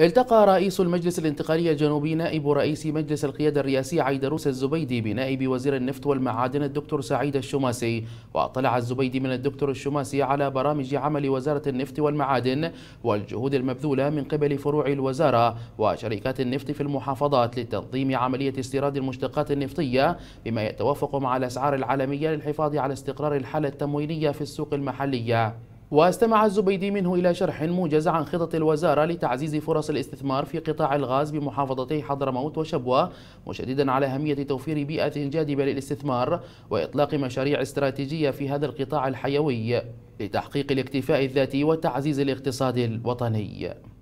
التقى رئيس المجلس الانتقالي الجنوبي نائب رئيس مجلس القيادة الرئاسي عيدروس الزبيدي بنائب وزير النفط والمعادن الدكتور سعيد الشماسي واطلع الزبيدي من الدكتور الشماسي على برامج عمل وزارة النفط والمعادن والجهود المبذولة من قبل فروع الوزارة وشركات النفط في المحافظات لتنظيم عملية استيراد المشتقات النفطية بما يتوافق مع الأسعار العالمية للحفاظ على استقرار الحالة التمويلية في السوق المحلية واستمع الزبيدي منه إلى شرح موجز عن خطط الوزارة لتعزيز فرص الاستثمار في قطاع الغاز بمحافظتي حضرموت وشبوة مشددا على أهمية توفير بيئة جاذبة للاستثمار وإطلاق مشاريع استراتيجية في هذا القطاع الحيوي لتحقيق الاكتفاء الذاتي وتعزيز الاقتصاد الوطني